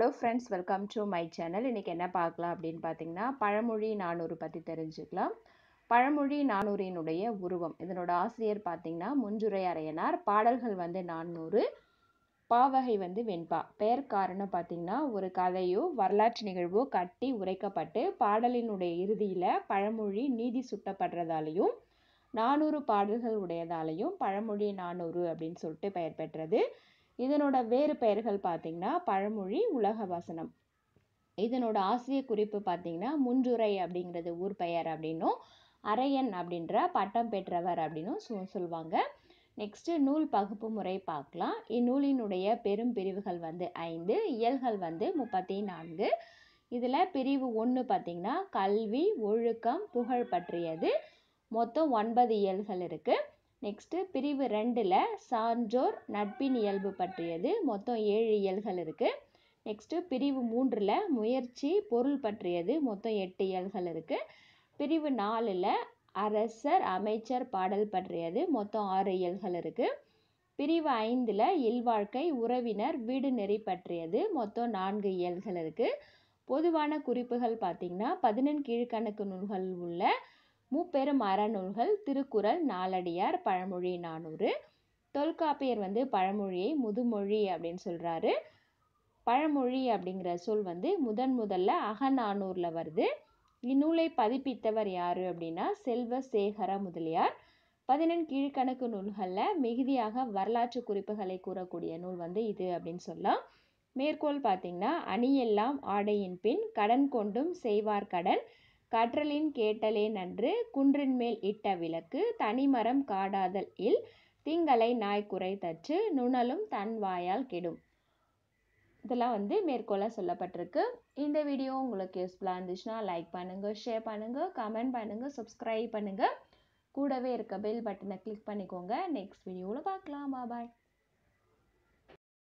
hello friends welcome to my channel இன்றைக்கி என்ன பார்க்கலாம் அப்படின்னு பார்த்தீங்கன்னா பழமொழி நானூறு பற்றி தெரிஞ்சுக்கலாம் பழமொழி நானூறினுடைய உருவம் இதனோட ஆசிரியர் பார்த்தீங்கன்னா முஞ்சுரை அறையனார் பாடல்கள் வந்து நானூறு பாவகை வந்து வெண்பா பெயர் காரணம் பார்த்தீங்கன்னா ஒரு கதையோ வரலாற்று நிகழ்வோ கட்டி உரைக்கப்பட்டு பாடலினுடைய இறுதியில் பழமொழி நீதி சுட்டப்படுறதாலையும் நானூறு பாடல்கள் உடையதாலையும் பழமொழி நானூறு அப்படின்னு சொல்லிட்டு பெயர் பெற்றது இதனோட வேறு பெயர்கள் பார்த்திங்கன்னா பழமொழி உலக வசனம் இதனோட ஆசிரியர் குறிப்பு பார்த்திங்கன்னா முஞ்சுரை அப்படிங்கிறது ஊர் பெயர் அப்படின்னும் அரையன் அப்படின்ற பட்டம் பெற்றவர் அப்படின்னும் சொ சொல்லுவாங்க நெக்ஸ்ட்டு நூல் பகுப்பு முறை பார்க்கலாம் இந்நூலினுடைய பெரும் பிரிவுகள் வந்து ஐந்து இயல்கள் வந்து முப்பத்தி நான்கு இதில் பிரிவு ஒன்று பார்த்திங்கன்னா கல்வி ஒழுக்கம் புகழ் பற்றியது மொத்தம் ஒன்பது இயல்கள் இருக்குது நெக்ஸ்ட்டு பிரிவு ரெண்டில் சான்றோர் நட்பின் இயல்பு பற்றியது மொத்தம் ஏழு இயல்கள் இருக்குது நெக்ஸ்ட்டு பிரிவு மூன்றில் முயற்சி பொருள் பற்றியது மொத்தம் எட்டு இயல்கள் இருக்குது பிரிவு நாலில் அரசர் அமைச்சர் பாடல் பற்றியது மொத்தம் ஆறு இயல்கள் இருக்குது பிரிவு ஐந்தில் இல்வாழ்க்கை உறவினர் வீடு நெறி பற்றியது மொத்தம் நான்கு இயல்கள் இருக்குது பொதுவான குறிப்புகள் பார்த்திங்கன்னா பதினெண் கீழ்கணக்கு நூல்கள் உள்ள மூப்பெரும் அறநூல்கள் திருக்குறள் நாலடியார் பழமொழி நானூறு தொல்காப்பியர் வந்து பழமொழியை முதுமொழி அப்படின்னு சொல்கிறாரு பழமொழி அப்படிங்கிற சொல் வந்து முதன் முதல்ல அகநானூரில் வருது இந்நூலை பதிப்பித்தவர் யார் அப்படின்னா செல்வ சேகர முதலியார் பதினெண் கீழ்கணக்கு நூல்களில் மிகுதியாக வரலாற்று குறிப்புகளை கூறக்கூடிய நூல் வந்து இது அப்படின்னு சொல்லலாம் மேற்கோள் பார்த்தீங்கன்னா அணியெல்லாம் ஆடையின் பின் கடன் கொண்டும் செய்வார் கடன் கற்றலின் கேட்டலே நன்று மேல் இட்ட விளக்கு தனிமரம் காடாதல் இல் திங்களை நாய் குறைத்தச்சு நுணலும் தன் வாயால் கெடும் இதெல்லாம் வந்து மேற்கோளாக சொல்லப்பட்டிருக்கு இந்த வீடியோ உங்களுக்கு யூஸ்ஃபுல்லாக இருந்துச்சுன்னா லைக் பண்ணுங்கள் ஷேர் பண்ணுங்கள் கமெண்ட் பண்ணுங்கள் சப்ஸ்கிரைப் பண்ணுங்கள் கூடவே இருக்க பெல் பட்டனை கிளிக் பண்ணிக்கோங்க நெக்ஸ்ட் வீடியோவில் பார்க்கலாம் பாய்